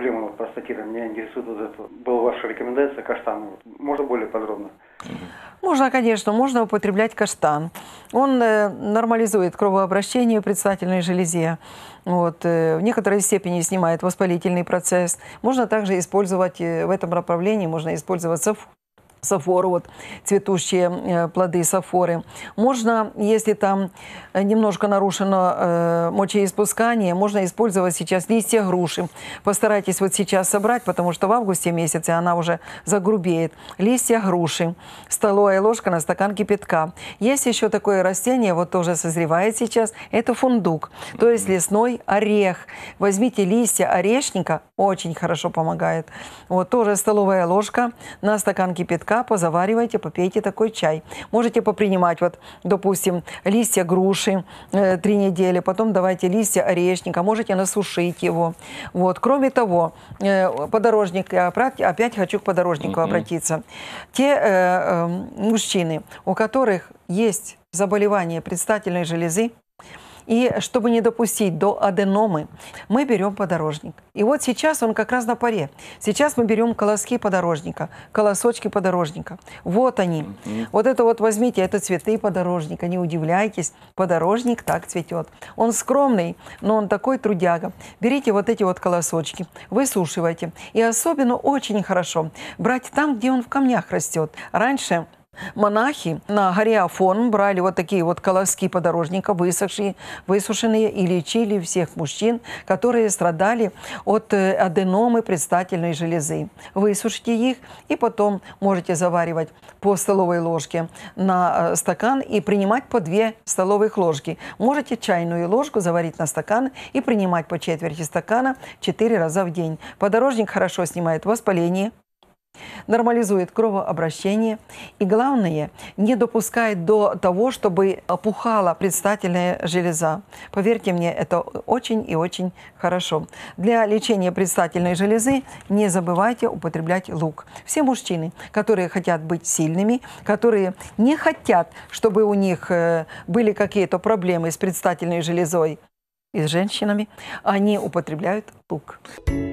проблемы вот, простатита. Меня интересует вот это. Была ваша рекомендация каштан. Можно более подробно? Можно, конечно, можно употреблять каштан. Он э, нормализует кровообращение в предстательной железе. Вот. Э, в некоторой степени снимает воспалительный процесс. Можно также использовать э, в этом направлении, можно использовать сафору, вот цветущие э, плоды сафоры. Можно, если там э, немножко нарушено э, мочеиспускание, можно использовать сейчас листья груши. Постарайтесь вот сейчас собрать, потому что в августе месяце она уже загрубеет. Листья груши, столовая ложка на стакан кипятка. Есть еще такое растение, вот тоже созревает сейчас, это фундук, то есть лесной орех. Возьмите листья орешника, очень хорошо помогает. Вот тоже столовая ложка на стакан кипятка молотка, позаваривайте, попейте такой чай. Можете попринимать, вот, допустим, листья груши э, три недели, потом давайте листья орешника, можете насушить его. Вот. Кроме того, э, подорожник, я э, опять хочу к подорожнику mm-hmm. обратиться. Те э, э, мужчины, у которых есть заболевание предстательной железы, и чтобы не допустить до аденомы, мы берем подорожник. И вот сейчас он как раз на паре. Сейчас мы берем колоски подорожника, колосочки подорожника. Вот они. Mm-hmm. Вот это вот возьмите, это цветы подорожника. Не удивляйтесь, подорожник так цветет. Он скромный, но он такой трудяга. Берите вот эти вот колосочки, высушивайте. И особенно очень хорошо брать там, где он в камнях растет. Раньше Монахи на горе Афон брали вот такие вот колоски подорожника, высохшие, высушенные, и лечили всех мужчин, которые страдали от э, аденомы предстательной железы. Высушите их, и потом можете заваривать по столовой ложке на э, стакан и принимать по две столовых ложки. Можете чайную ложку заварить на стакан и принимать по четверти стакана четыре раза в день. Подорожник хорошо снимает воспаление, нормализует кровообращение и, главное, не допускает до того, чтобы опухала предстательная железа. Поверьте мне, это очень и очень хорошо. Для лечения предстательной железы не забывайте употреблять лук. Все мужчины, которые хотят быть сильными, которые не хотят, чтобы у них э, были какие-то проблемы с предстательной железой и с женщинами, они употребляют лук. Лук.